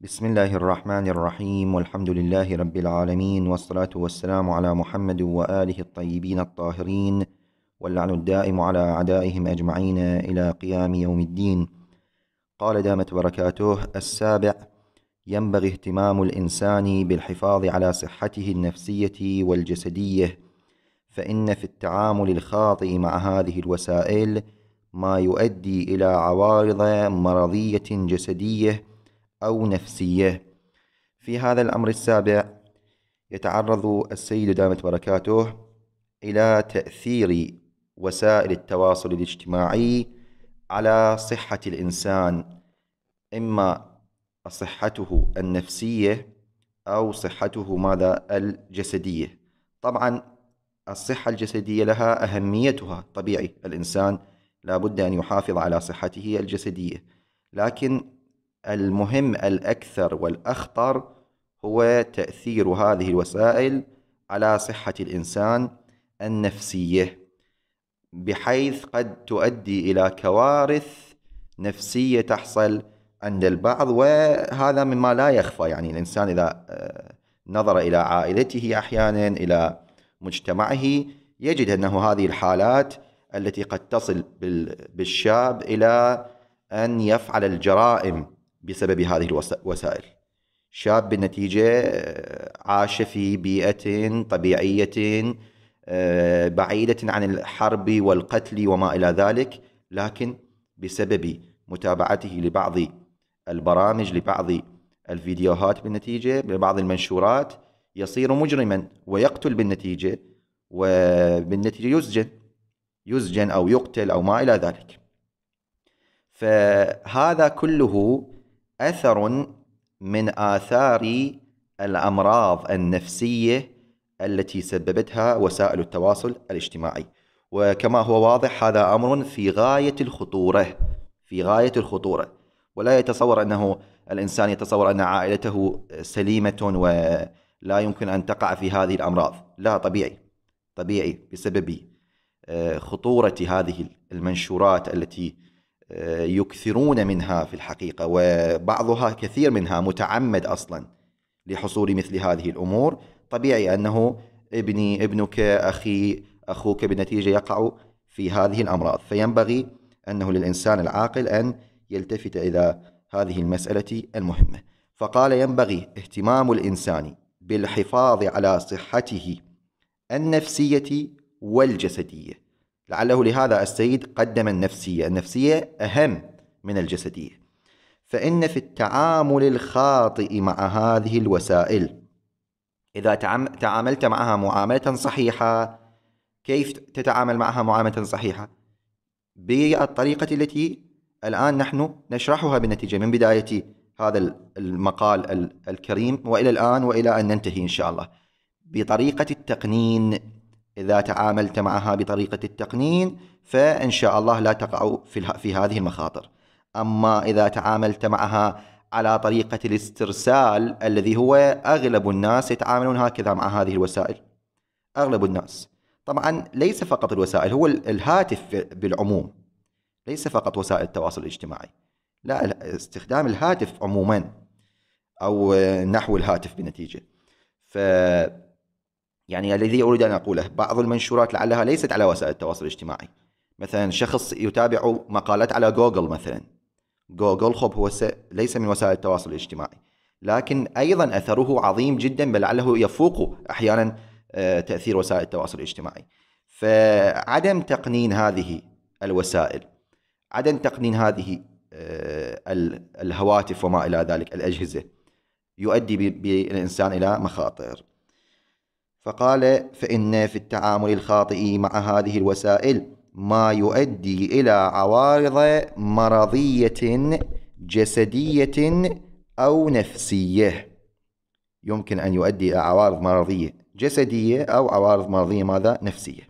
بسم الله الرحمن الرحيم والحمد لله رب العالمين والصلاة والسلام على محمد وآله الطيبين الطاهرين واللعن الدائم على أعدائهم أجمعين إلى قيام يوم الدين قال دامت بركاته السابع ينبغي اهتمام الإنسان بالحفاظ على صحته النفسية والجسدية فإن في التعامل الخاطئ مع هذه الوسائل ما يؤدي إلى عوارض مرضية جسدية أو نفسية في هذا الأمر السابع يتعرض السيد دامت بركاته إلى تأثير وسائل التواصل الاجتماعي على صحة الإنسان إما صحته النفسية أو صحته ماذا الجسدية طبعا الصحة الجسدية لها أهميتها طبيعي الإنسان لابد أن يحافظ على صحته الجسدية لكن المهم الأكثر والأخطر هو تأثير هذه الوسائل على صحة الإنسان النفسية بحيث قد تؤدي إلى كوارث نفسية تحصل عند البعض وهذا مما لا يخفى يعني الإنسان إذا آه، نظر إلى عائلته أحيانا إلى مجتمعه يجد أنه هذه الحالات التي قد تصل بالشاب إلى أن يفعل الجرائم بسبب هذه الوسائل شاب بالنتيجة آه، عاش في بيئة طبيعية آه، بعيدة عن الحرب والقتل وما إلى ذلك لكن بسبب متابعته لبعض البرامج لبعض الفيديوهات بالنتيجة لبعض المنشورات يصير مجرما ويقتل بالنتيجة وبالنتيجة يسجن يسجن أو يقتل أو ما إلى ذلك فهذا كله أثر من آثار الأمراض النفسية التي سببتها وسائل التواصل الاجتماعي وكما هو واضح هذا أمر في غاية الخطورة في غاية الخطورة ولا يتصور أنه الإنسان يتصور أن عائلته سليمة ولا يمكن أن تقع في هذه الأمراض لا طبيعي طبيعي بسبب آه، خطورة هذه المنشورات التي يكثرون منها في الحقيقة وبعضها كثير منها متعمد أصلا لحصول مثل هذه الأمور طبيعي أنه ابني ابنك أخي أخوك بالنتيجة يقع في هذه الأمراض فينبغي أنه للإنسان العاقل أن يلتفت إلى هذه المسألة المهمة فقال ينبغي اهتمام الإنسان بالحفاظ على صحته النفسية والجسدية لعله لهذا السيد قدم النفسية النفسية أهم من الجسدية فإن في التعامل الخاطئ مع هذه الوسائل إذا تعاملت معها معاملة صحيحة كيف تتعامل معها معاملة صحيحة بالطريقة التي الآن نحن نشرحها بالنتيجة من بداية هذا المقال الكريم وإلى الآن وإلى أن ننتهي إن شاء الله بطريقة التقنين إذا تعاملت معها بطريقة التقنين فإن شاء الله لا تقع في, في هذه المخاطر أما إذا تعاملت معها على طريقة الاسترسال الذي هو أغلب الناس يتعاملون هكذا مع هذه الوسائل أغلب الناس طبعا ليس فقط الوسائل هو الهاتف بالعموم ليس فقط وسائل التواصل الاجتماعي لا استخدام الهاتف عموما أو نحو الهاتف بنتيجة ف يعني الذي أريد أن أقوله بعض المنشورات لعلها ليست على وسائل التواصل الاجتماعي مثلا شخص يتابع مقالات على جوجل مثلا جوجل خب هو ليس من وسائل التواصل الاجتماعي لكن أيضا أثره عظيم جدا بل لعله يفوق أحيانا آه، تأثير وسائل التواصل الاجتماعي فعدم تقنين هذه الوسائل عدم تقنين هذه آه، الهواتف وما إلى ذلك الأجهزة يؤدي بالإنسان إلى مخاطر فقال فإن في التعامل الخاطئ مع هذه الوسائل ما يؤدي إلى عوارض مرضية جسدية أو نفسية يمكن أن يؤدي إلى عوارض مرضية جسدية أو عوارض مرضية ماذا؟ نفسية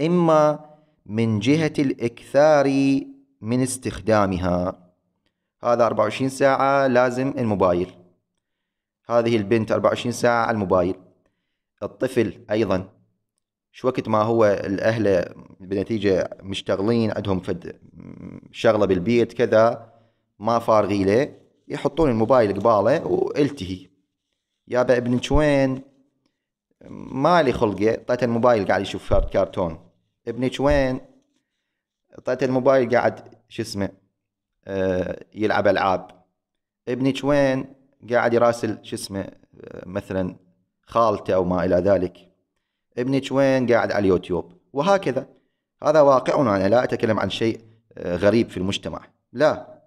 إما من جهة الإكثار من استخدامها هذا 24 ساعة لازم الموبايل هذه البنت 24 ساعة على الموبايل الطفل أيضا شو وقت ما هو الأهل بنتيجة مشتغلين عندهم فد شغلة بالبيت كذا ما فارغي له يحطون الموبايل قباله والتهي يابا ابنك وين مالي خلقه طيت الموبايل قاعد يشوف كرتون ابنك وين طيت الموبايل قاعد شو اسمه آه يلعب العاب ابنك وين قاعد يراسل شو اسمه آه، مثلا خالته أو ما إلى ذلك ابنك وين قاعد على اليوتيوب وهكذا هذا واقعنا أنا لا أتكلم عن شيء آه، غريب في المجتمع لا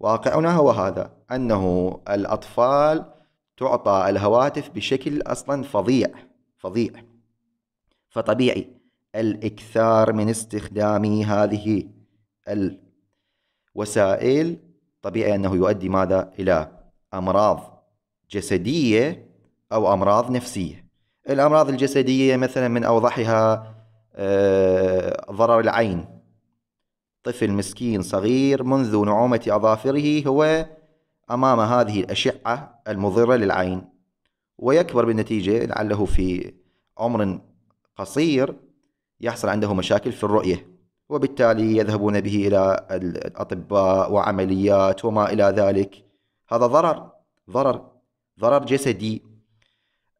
واقعنا هو هذا أنه الأطفال تعطى الهواتف بشكل أصلا فظيع فظيع فطبيعي الإكثار من استخدام هذه الوسائل طبيعي أنه يؤدي ماذا إلى أمراض جسدية أو أمراض نفسية الأمراض الجسدية مثلا من أوضحها آه، ضرر العين طفل مسكين صغير منذ نعومة أظافره هو أمام هذه الأشعة المضرة للعين ويكبر بالنتيجة لعله في عمر قصير يحصل عنده مشاكل في الرؤية وبالتالي يذهبون به إلى الأطباء وعمليات وما إلى ذلك هذا ضرر ضرر ضرر جسدي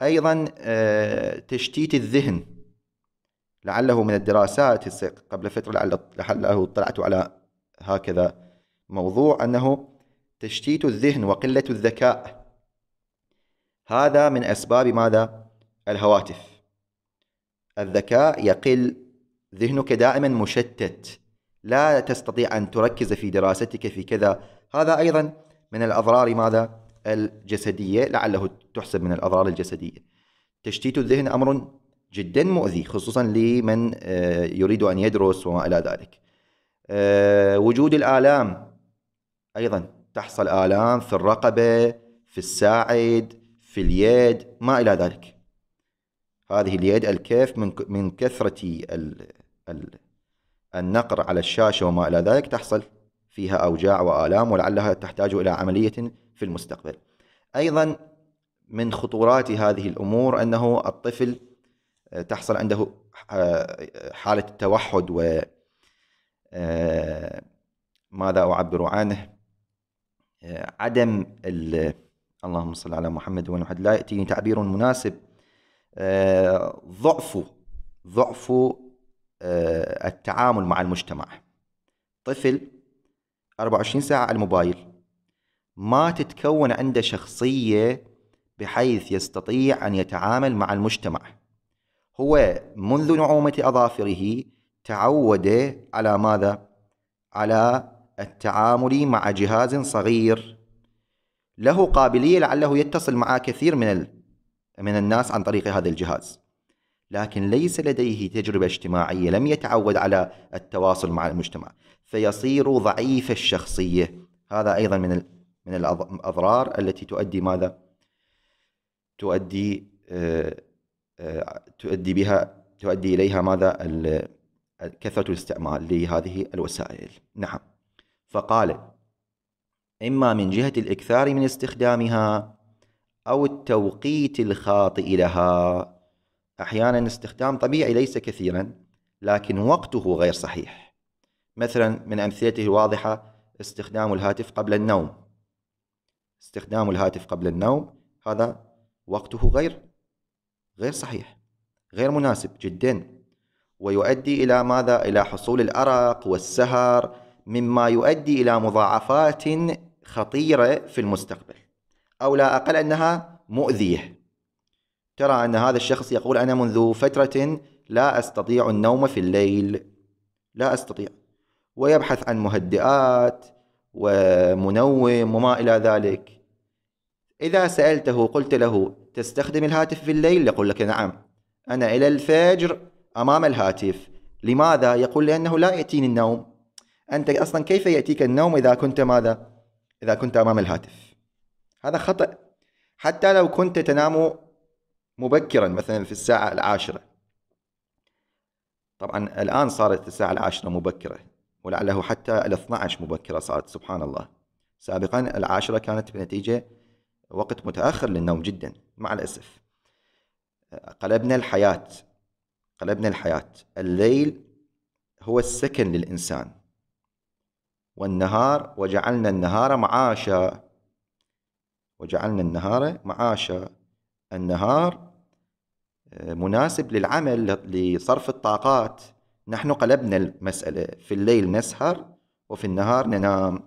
أيضا آه، تشتيت الذهن لعله من الدراسات قبل فترة لعل لعله اطلعت على هكذا موضوع أنه تشتيت الذهن وقلة الذكاء هذا من أسباب ماذا؟ الهواتف الذكاء يقل ذهنك دائما مشتت لا تستطيع أن تركز في دراستك في كذا هذا أيضا من الأضرار ماذا؟ الجسدية لعله تحسب من الأضرار الجسدية تشتيت الذهن أمر جدا مؤذي خصوصا لمن آه، يريد أن يدرس وما إلى ذلك آه، وجود الآلام أيضا تحصل آلام في الرقبة في الساعد في اليد ما إلى ذلك هذه اليد الكيف من من كثرة ال ال النقر على الشاشة وما إلى ذلك تحصل فيها أوجاع وآلام ولعلها تحتاج إلى عملية في المستقبل أيضا من خطورات هذه الأمور أنه الطفل آه، تحصل عنده آه، حالة التوحد و آه، ماذا أعبر عنه عدم اللهم صل على محمد محمد لا يأتيني تعبير مناسب ضعف ضعف التعامل مع المجتمع طفل 24 ساعة على الموبايل ما تتكون عنده شخصية بحيث يستطيع أن يتعامل مع المجتمع هو منذ نعومة أظافره تعود على ماذا؟ على التعامل مع جهاز صغير له قابلية لعله يتصل مع كثير من ال... من الناس عن طريق هذا الجهاز لكن ليس لديه تجربة اجتماعية لم يتعود على التواصل مع المجتمع فيصير ضعيف الشخصية هذا أيضا من من الأضرار التي تؤدي ماذا؟ تؤدي آه، آه، تؤدي بها تؤدي إليها ماذا؟ كثرة الاستعمال لهذه الوسائل نعم فقال إما من جهة الإكثار من استخدامها أو التوقيت الخاطئ لها أحيانا استخدام طبيعي ليس كثيرا لكن وقته غير صحيح مثلا من أمثلته الواضحة استخدام الهاتف قبل النوم استخدام الهاتف قبل النوم هذا وقته غير غير صحيح غير مناسب جدا ويؤدي إلى ماذا؟ إلى حصول الأرق والسهر مما يؤدي إلى مضاعفات خطيرة في المستقبل أو لا أقل أنها مؤذية ترى أن هذا الشخص يقول أنا منذ فترة لا أستطيع النوم في الليل لا أستطيع ويبحث عن مهدئات ومنوم وما إلى ذلك إذا سألته قلت له تستخدم الهاتف في الليل يقول لك نعم أنا إلى الفجر أمام الهاتف لماذا؟ يقول لأنه لا يأتيني النوم أنت أصلا كيف يأتيك النوم إذا كنت ماذا؟ إذا كنت أمام الهاتف هذا خطأ حتى لو كنت تنام مبكرا مثلا في الساعة العاشرة طبعا الآن صارت الساعة العاشرة مبكرة ولعله حتى ال 12 مبكرة صارت سبحان الله سابقا العاشرة كانت بنتيجة وقت متأخر للنوم جدا مع الأسف قلبنا الحياة قلبنا الحياة الليل هو السكن للإنسان والنهار وجعلنا النهار معاشا وجعلنا النهار معاشا النهار آه، مناسب للعمل لصرف الطاقات نحن قلبنا المسألة في الليل نسهر وفي النهار ننام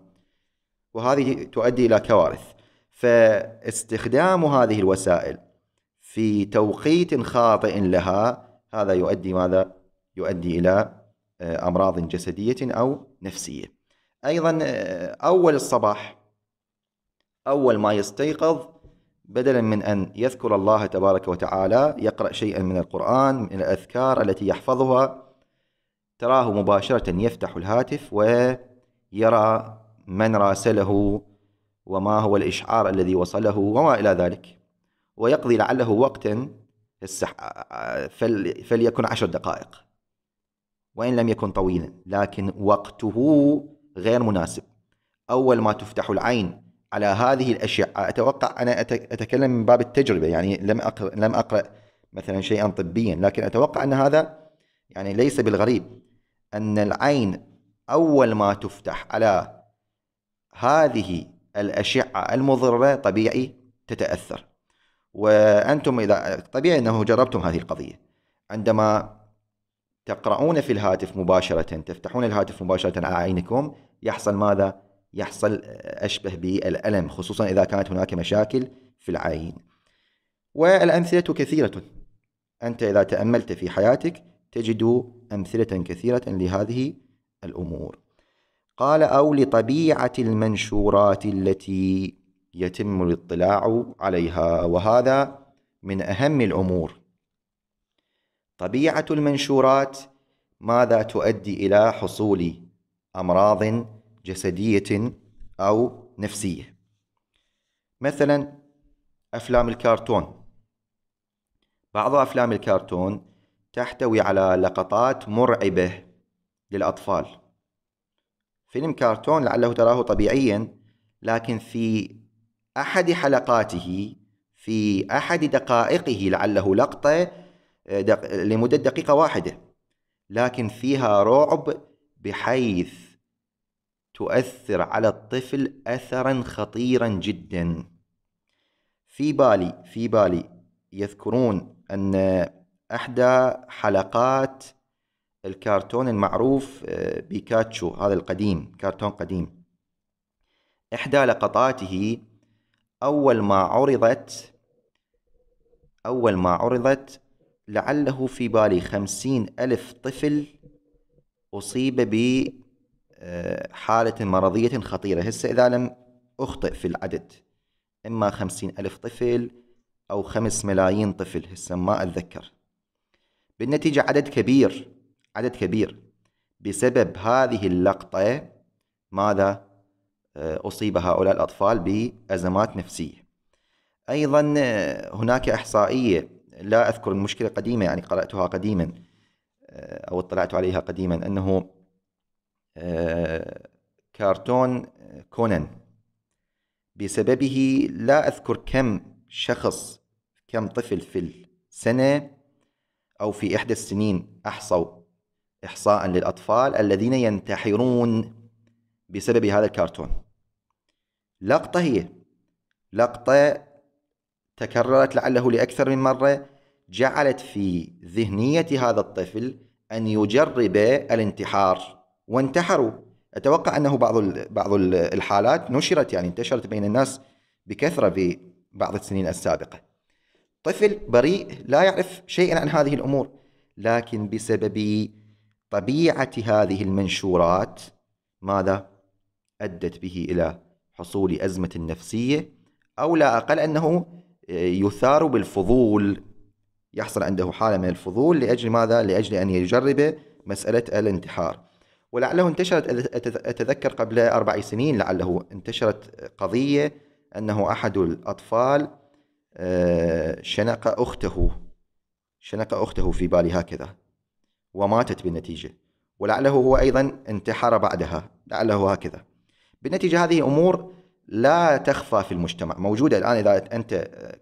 وهذه تؤدي إلى كوارث فاستخدام هذه الوسائل في توقيت خاطئ لها هذا يؤدي ماذا؟ يؤدي إلى آه، أمراض جسدية أو نفسية أيضا آه، أول الصباح أول ما يستيقظ بدلا من أن يذكر الله تبارك وتعالى يقرأ شيئا من القرآن من الأذكار التي يحفظها تراه مباشرة يفتح الهاتف ويرى من راسله وما هو الإشعار الذي وصله وما إلى ذلك ويقضي لعله وقتا فليكن عشر دقائق وإن لم يكن طويلا لكن وقته غير مناسب أول ما تفتح العين على هذه الأشعة أتوقع أنا أتكلم من باب التجربة يعني لم أقرأ, لم أقرأ مثلا شيئا طبيا لكن أتوقع أن هذا يعني ليس بالغريب أن العين أول ما تفتح على هذه الأشعة المضرة طبيعي تتأثر وأنتم إذا طبيعي أنه جربتم هذه القضية عندما تقرؤون في الهاتف مباشرة تفتحون الهاتف مباشرة على عينكم يحصل ماذا؟ يحصل أشبه بالألم خصوصا إذا كانت هناك مشاكل في العين والأمثلة كثيرة أنت إذا تأملت في حياتك تجد أمثلة كثيرة لهذه الأمور قال أو لطبيعة المنشورات التي يتم الاطلاع عليها وهذا من أهم الأمور طبيعة المنشورات ماذا تؤدي إلى حصول أمراض جسدية أو نفسية مثلا أفلام الكرتون بعض أفلام الكرتون تحتوي على لقطات مرعبة للأطفال فيلم كارتون لعله تراه طبيعيا لكن في أحد حلقاته في أحد دقائقه لعله لقطة آه، دق... لمدة دقيقة واحدة لكن فيها رعب بحيث تؤثر على الطفل أثرا خطيرا جدا في بالي في بالي يذكرون أن احدى حلقات الكرتون المعروف آه، بيكاتشو هذا القديم كرتون قديم احدى لقطاته اول ما عرضت اول ما عرضت لعله في بالي خمسين ألف طفل أصيب بحالة آه، مرضية خطيرة هسه إذا لم أخطئ في العدد إما خمسين ألف طفل أو خمس ملايين طفل هسه ما أتذكر بالنتيجة عدد كبير عدد كبير بسبب هذه اللقطة ماذا آه، أصيب هؤلاء الأطفال بأزمات نفسية أيضا آه، هناك إحصائية لا أذكر المشكلة قديمة يعني قرأتها قديما آه، أو اطلعت عليها قديما أنه كارتون كونان بسببه لا أذكر كم شخص كم طفل في السنة أو في إحدى السنين أحصوا إحصاء للأطفال الذين ينتحرون بسبب هذا الكرتون لقطة هي لقطة تكررت لعله لأكثر من مرة جعلت في ذهنية هذا الطفل أن يجرب الانتحار وانتحروا أتوقع أنه بعض بعض الحالات نشرت يعني انتشرت بين الناس بكثرة في بعض السنين السابقة طفل بريء لا يعرف شيئا عن هذه الأمور لكن بسبب طبيعة هذه المنشورات ماذا أدت به إلى حصول أزمة نفسية أو لا أقل أنه آه، يثار بالفضول يحصل عنده حالة من الفضول لأجل ماذا؟ لأجل أن يجرب مسألة الانتحار ولعله انتشرت أتذكر قبل أربع سنين لعله انتشرت قضية أنه أحد الأطفال شنق أخته شنق أخته في بالي هكذا وماتت بالنتيجة ولعله هو أيضا انتحر بعدها لعله هكذا بالنتيجة هذه أمور لا تخفى في المجتمع موجودة الآن إذا أنت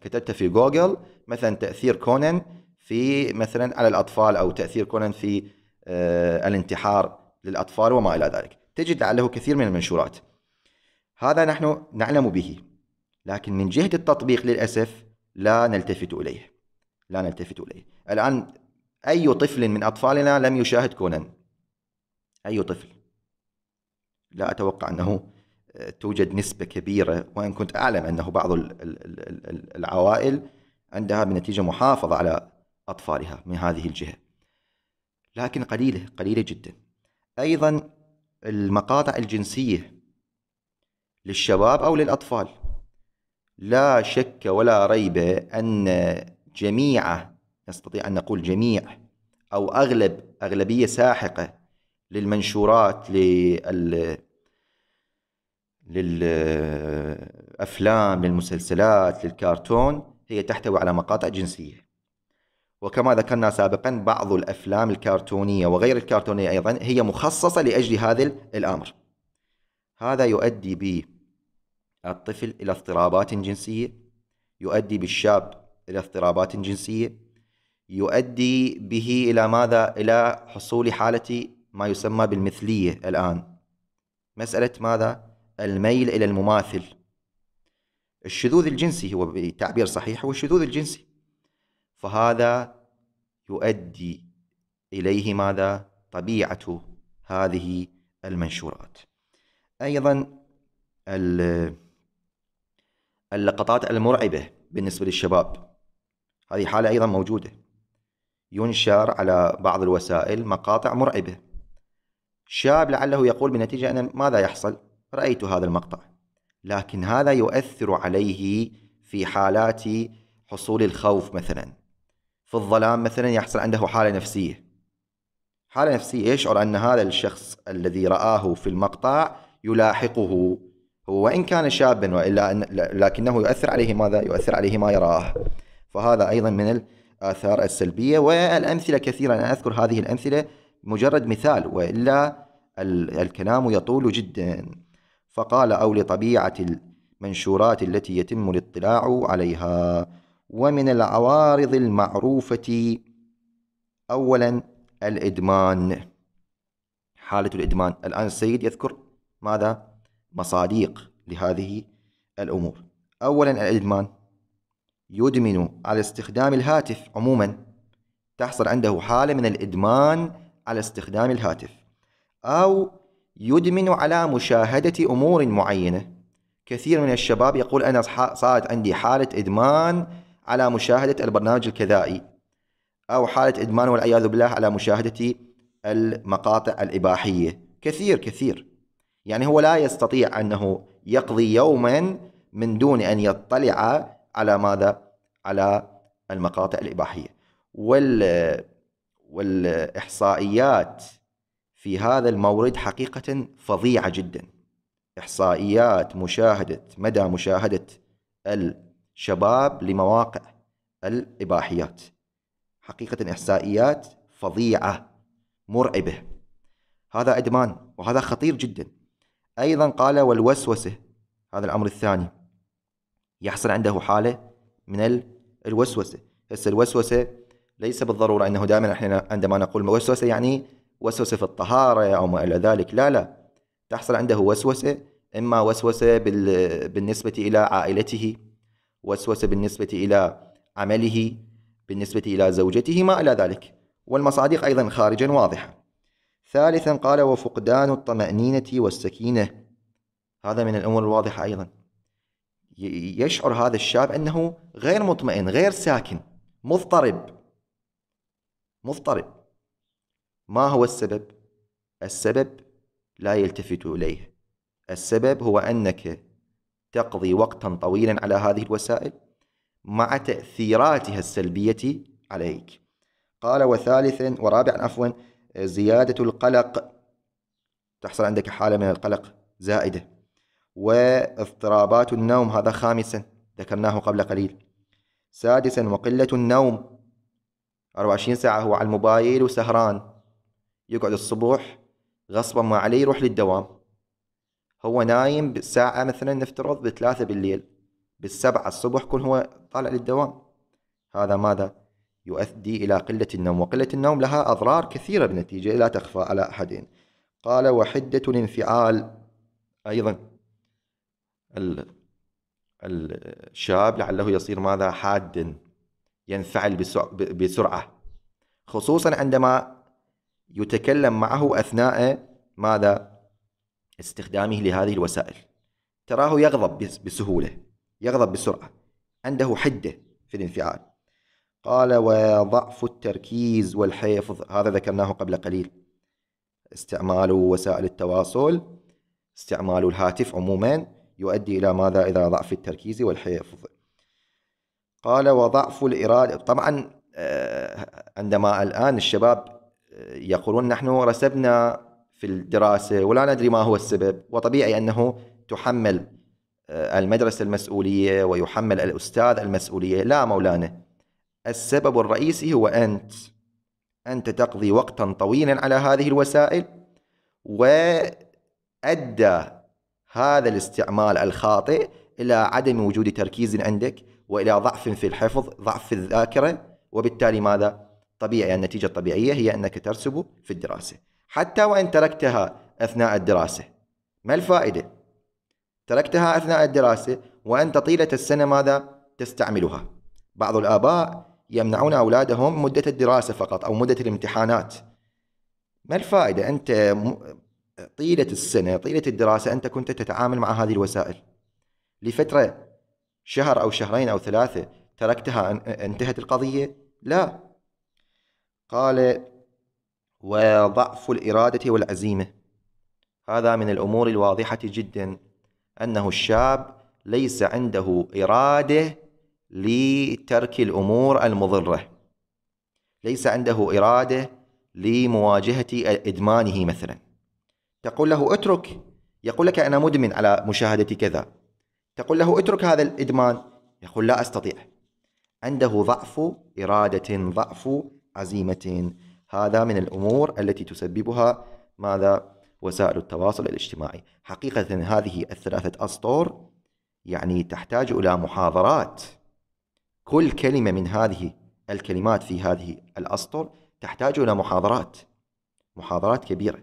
كتبت في جوجل مثلا تأثير كونان في مثلا على الأطفال أو تأثير كونان في آه، الانتحار للأطفال وما إلى ذلك تجد لعله كثير من المنشورات هذا نحن نعلم به لكن من جهة التطبيق للأسف لا نلتفت إليه لا نلتفت إليه الآن أي طفل من أطفالنا لم يشاهد كونان أي طفل لا أتوقع أنه آه، توجد نسبة كبيرة وإن كنت أعلم أنه بعض العوائل عندها بالنتيجة محافظة على أطفالها من هذه الجهة لكن قليلة قليلة جدا أيضا المقاطع الجنسية للشباب أو للأطفال لا شك ولا ريب أن جميع نستطيع أن نقول جميع أو أغلب أغلبية ساحقة للمنشورات لل للأفلام للمسلسلات للكرتون هي تحتوي على مقاطع جنسية وكما ذكرنا سابقا بعض الأفلام الكرتونية وغير الكرتونية أيضا هي مخصصة لأجل هذا الأمر هذا يؤدي الطفل إلى اضطرابات جنسية يؤدي بالشاب إلى اضطرابات جنسية يؤدي به إلى ماذا؟ إلى حصول حالة ما يسمى بالمثلية الآن مسألة ماذا؟ الميل إلى المماثل الشذوذ الجنسي هو بتعبير صحيح هو الشذوذ الجنسي فهذا يؤدي إليه ماذا؟ طبيعة هذه المنشورات أيضا ال اللقطات المرعبة بالنسبة للشباب هذه حالة أيضا موجودة ينشر على بعض الوسائل مقاطع مرعبة شاب لعله يقول بنتيجة أن ماذا يحصل رأيت هذا المقطع لكن هذا يؤثر عليه في حالات حصول الخوف مثلا في الظلام مثلا يحصل عنده حالة نفسية حالة نفسية يشعر أن هذا الشخص الذي رآه في المقطع يلاحقه وإن كان شابا وإلا لكنه يؤثر عليه ماذا؟ يؤثر عليه ما يراه فهذا أيضا من الآثار السلبية والأمثلة كثيرة أنا أذكر هذه الأمثلة مجرد مثال وإلا الكلام يطول جدا فقال أو لطبيعة المنشورات التي يتم الاطلاع عليها ومن العوارض المعروفة أولا الإدمان حالة الإدمان الآن السيد يذكر ماذا؟ مصاديق لهذه الأمور أولا الإدمان يدمن على استخدام الهاتف عموما تحصل عنده حالة من الإدمان على استخدام الهاتف أو يدمن على مشاهدة أمور معينة كثير من الشباب يقول أنا صارت عندي حالة إدمان على مشاهدة البرنامج الكذائي أو حالة إدمان والعياذ بالله على مشاهدة المقاطع الإباحية كثير كثير يعني هو لا يستطيع أنه يقضي يوما من دون أن يطلع على ماذا؟ على المقاطع الإباحية وال والإحصائيات في هذا المورد حقيقة فظيعة جدا إحصائيات مشاهدة مدى مشاهدة الشباب لمواقع الإباحيات حقيقة إحصائيات فظيعة مرعبة هذا إدمان وهذا خطير جدا أيضا قال والوسوسة هذا الأمر الثاني يحصل عنده حالة من الوسوسة هسه الوسوسة ليس بالضرورة أنه دائما احنا عندما نقول وسوسة يعني وسوسة في الطهارة أو ما إلى ذلك لا لا تحصل عنده وسوسة إما وسوسة بالنسبة إلى عائلته وسوسة بالنسبة إلى عمله بالنسبة إلى زوجته ما إلى ذلك والمصادق أيضا خارجا واضحة ثالثا قال وفقدان الطمأنينة والسكينة هذا من الأمور الواضحة أيضا يشعر هذا الشاب أنه غير مطمئن غير ساكن مضطرب مضطرب ما هو السبب؟ السبب لا يلتفت إليه السبب هو أنك تقضي وقتا طويلا على هذه الوسائل مع تأثيراتها السلبية عليك قال وثالثا ورابعا عفوا زيادة القلق تحصل عندك حالة من القلق زائدة واضطرابات النوم هذا خامسا ذكرناه قبل قليل سادسا وقلة النوم 24 ساعة هو على الموبايل وسهران يقعد الصبح غصبا ما عليه يروح للدوام هو نايم بالساعة مثلا نفترض بثلاثة بالليل بالسبعة الصبح كل هو طالع للدوام هذا ماذا؟ يؤدي إلى قلة النوم وقلة النوم لها أضرار كثيرة بالنتيجة لا تخفى على أحد قال وحدة الانفعال أيضا الشاب لعله يصير ماذا حادا ينفعل بسرعة خصوصا عندما يتكلم معه أثناء ماذا استخدامه لهذه الوسائل تراه يغضب بسهولة يغضب بسرعة عنده حدة في الانفعال قال وضعف التركيز والحفظ هذا ذكرناه قبل قليل استعمال وسائل التواصل استعمال الهاتف عموما يؤدي إلى ماذا إذا ضعف التركيز والحفظ قال وضعف الإرادة طبعا آه، عندما الآن الشباب آه، يقولون نحن رسبنا في الدراسة ولا ندري ما هو السبب وطبيعي أنه تحمل آه، المدرسة المسؤولية ويحمل الأستاذ المسؤولية لا مولانا السبب الرئيسي هو أنت أنت تقضي وقتا طويلا على هذه الوسائل وأدى هذا الاستعمال الخاطئ إلى عدم وجود تركيز عندك وإلى ضعف في الحفظ ضعف في الذاكرة وبالتالي ماذا؟ طبيعي النتيجة الطبيعية هي أنك ترسب في الدراسة حتى وإن تركتها أثناء الدراسة ما الفائدة؟ تركتها أثناء الدراسة وأنت طيلة السنة ماذا؟ تستعملها بعض الآباء يمنعون أولادهم مدة الدراسة فقط أو مدة الامتحانات ما الفائدة أنت طيلة السنة طيلة الدراسة أنت كنت تتعامل مع هذه الوسائل لفترة شهر أو شهرين أو ثلاثة تركتها انتهت القضية لا قال وضعف الإرادة والعزيمة هذا من الأمور الواضحة جدا أنه الشاب ليس عنده إرادة لترك الأمور المضرة ليس عنده إرادة لمواجهة إدمانه مثلا تقول له اترك يقول لك أنا مدمن على مشاهدة كذا تقول له اترك هذا الإدمان يقول لا أستطيع عنده ضعف إرادة ضعف عزيمة هذا من الأمور التي تسببها ماذا وسائل التواصل الاجتماعي حقيقة هذه الثلاثة أسطور يعني تحتاج إلى محاضرات كل كلمة من هذه الكلمات في هذه الأسطر تحتاج إلى محاضرات محاضرات كبيرة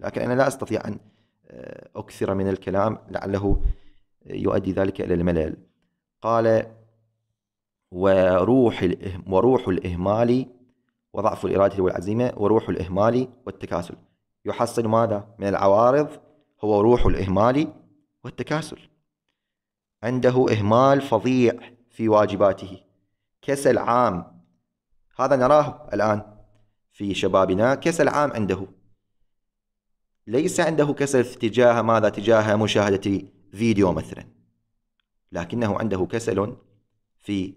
لكن أنا لا أستطيع أن آه، أكثر من الكلام لعله يؤدي ذلك إلى الملل قال وروح وروح الإهمال وضعف الإرادة والعزيمة وروح الإهمال والتكاسل يحصل ماذا من العوارض هو روح الإهمال والتكاسل عنده إهمال فظيع في واجباته كسل عام هذا نراه الآن في شبابنا كسل عام عنده ليس عنده كسل تجاه ماذا تجاه مشاهدة فيديو مثلا لكنه عنده كسل في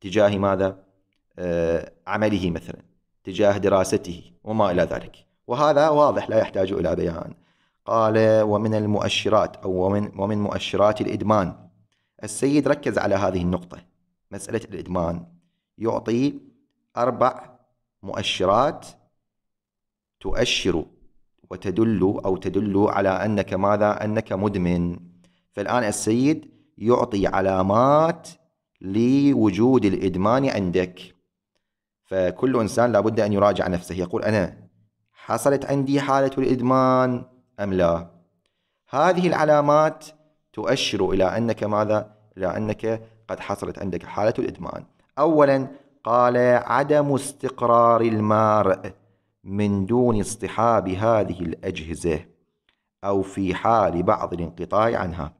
تجاه ماذا آه عمله مثلا تجاه دراسته وما إلى ذلك وهذا واضح لا يحتاج إلى بيان قال ومن المؤشرات أو ومن, ومن مؤشرات الإدمان السيد ركز على هذه النقطة مسألة الإدمان يعطي أربع مؤشرات تؤشر وتدل أو تدل على أنك ماذا؟ أنك مدمن فالآن السيد يعطي علامات لوجود الإدمان عندك فكل إنسان لابد أن يراجع نفسه يقول أنا حصلت عندي حالة الإدمان أم لا هذه العلامات تؤشر إلى أنك ماذا؟ إلى أنك قد حصلت عندك حالة الإدمان أولا قال عدم استقرار المارء من دون اصطحاب هذه الأجهزة أو في حال بعض الانقطاع عنها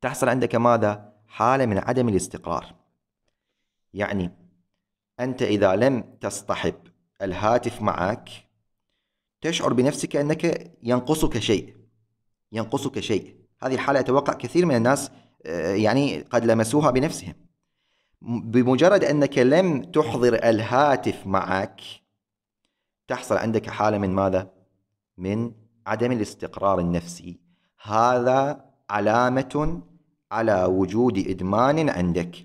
تحصل عندك ماذا؟ حالة من عدم الاستقرار يعني أنت إذا لم تصطحب الهاتف معك تشعر بنفسك أنك ينقصك شيء ينقصك شيء هذه الحالة أتوقع كثير من الناس آه، يعني قد لمسوها بنفسهم بمجرد أنك لم تحضر الهاتف معك تحصل عندك حالة من ماذا؟ من عدم الاستقرار النفسي هذا علامة على وجود إدمان عندك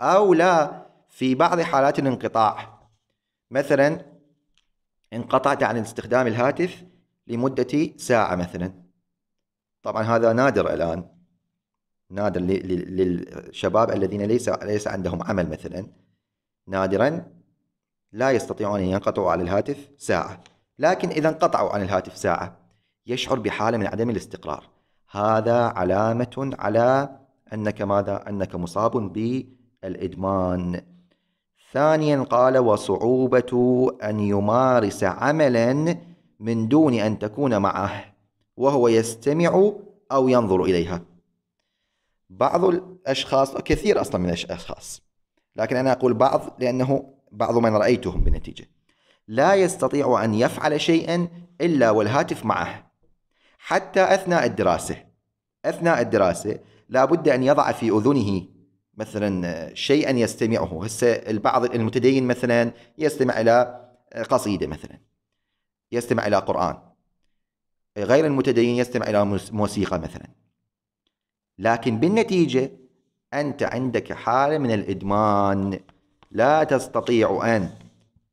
أو لا في بعض حالات الانقطاع مثلا انقطعت عن استخدام الهاتف لمدة ساعة مثلا طبعا هذا نادر الان نادر للشباب الذين ليس ليس عندهم عمل مثلا نادرا لا يستطيعون ان ينقطعوا عن الهاتف ساعه لكن اذا انقطعوا عن الهاتف ساعه يشعر بحاله من عدم الاستقرار هذا علامه على انك ماذا انك مصاب بالادمان ثانيا قال وصعوبه ان يمارس عملا من دون ان تكون معه وهو يستمع أو ينظر إليها بعض الأشخاص كثير أصلا من الأشخاص لكن أنا أقول بعض لأنه بعض من رأيتهم بالنتيجة لا يستطيع أن يفعل شيئا إلا والهاتف معه حتى أثناء الدراسة أثناء الدراسة لابد أن يضع في أذنه مثلا شيئا يستمعه هسه البعض المتدين مثلا يستمع إلى قصيدة مثلا يستمع إلى قرآن غير المتدين يستمع إلى موسيقى مثلا لكن بالنتيجة أنت عندك حالة من الإدمان لا تستطيع أن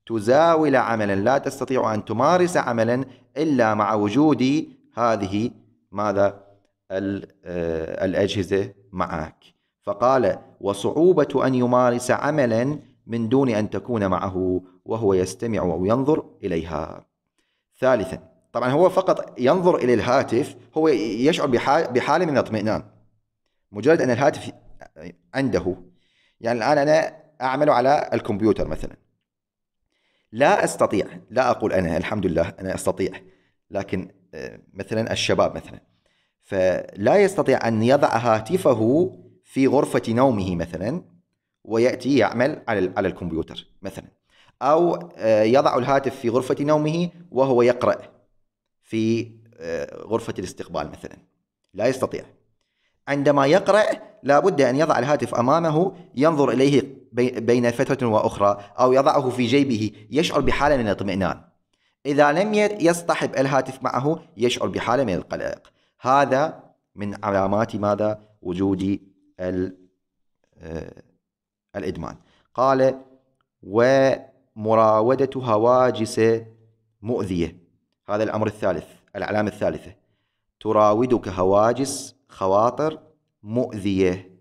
تزاول عملا لا تستطيع أن تمارس عملا إلا مع وجود هذه ماذا آه، الأجهزة معك فقال وصعوبة أن يمارس عملا من دون أن تكون معه وهو يستمع أو ينظر إليها ثالثا طبعا هو فقط ينظر الى الهاتف هو يشعر بحاله من الاطمئنان مجرد ان الهاتف عنده يعني الان انا اعمل على الكمبيوتر مثلا لا استطيع لا اقول انا الحمد لله انا استطيع لكن آه، مثلا الشباب مثلا فلا يستطيع ان يضع هاتفه في غرفه نومه مثلا وياتي يعمل على على الكمبيوتر مثلا او آه، يضع الهاتف في غرفه نومه وهو يقرا في آه، غرفة الاستقبال مثلا لا يستطيع عندما يقرأ لابد أن يضع الهاتف أمامه ينظر إليه بين فترة وأخرى أو يضعه في جيبه يشعر بحالة من الاطمئنان إذا لم يصطحب الهاتف معه يشعر بحالة من القلق هذا من علامات ماذا وجود آه، الإدمان قال ومراودة هواجس مؤذية هذا الأمر الثالث العلامة الثالثة تراودك هواجس خواطر مؤذية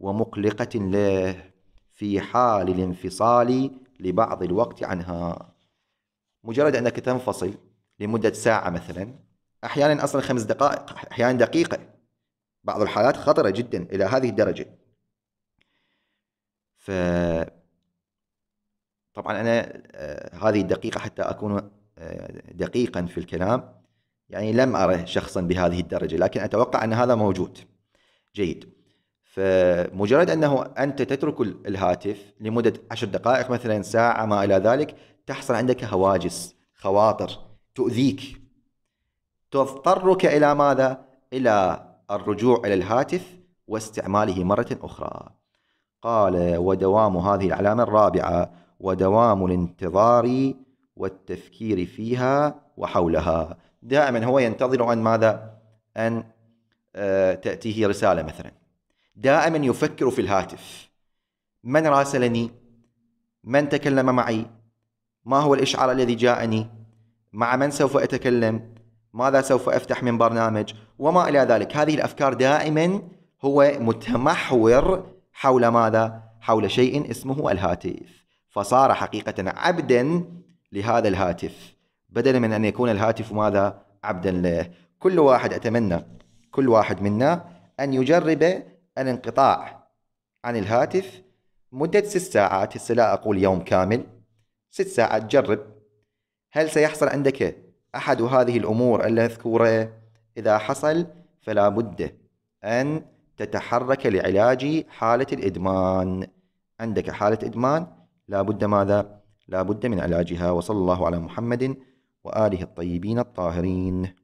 ومقلقة له في حال الانفصال لبعض الوقت عنها مجرد أنك تنفصل لمدة ساعة مثلا أحيانا أصلا خمس دقائق أحيانا دقيقة بعض الحالات خطرة جدا إلى هذه الدرجة ف طبعا أنا آه، هذه الدقيقة حتى أكون دقيقا في الكلام يعني لم أره شخصا بهذه الدرجة لكن أتوقع أن هذا موجود جيد فمجرد أنه أنت تترك الهاتف لمدة عشر دقائق مثلا ساعة ما إلى ذلك تحصل عندك هواجس خواطر تؤذيك تضطرك إلى ماذا؟ إلى الرجوع إلى الهاتف واستعماله مرة أخرى قال ودوام هذه العلامة الرابعة ودوام الانتظار والتفكير فيها وحولها دائما هو ينتظر أن ماذا؟ أن آه، تأتيه رسالة مثلا دائما يفكر في الهاتف من راسلني؟ من تكلم معي؟ ما هو الإشعار الذي جاءني؟ مع من سوف أتكلم؟ ماذا سوف أفتح من برنامج؟ وما إلى ذلك هذه الأفكار دائما هو متمحور حول ماذا؟ حول شيء اسمه الهاتف فصار حقيقة عبدا لهذا الهاتف بدلا من أن يكون الهاتف ماذا عبدا له كل واحد أتمنى كل واحد منا أن يجرب الانقطاع عن الهاتف مدة ست ساعات هسه لا أقول يوم كامل ست ساعات جرب هل سيحصل عندك أحد هذه الأمور المذكورة إذا حصل فلا بد أن تتحرك لعلاج حالة الإدمان عندك حالة إدمان لا بد ماذا لا بد من علاجها وصلى الله على محمد وآله الطيبين الطاهرين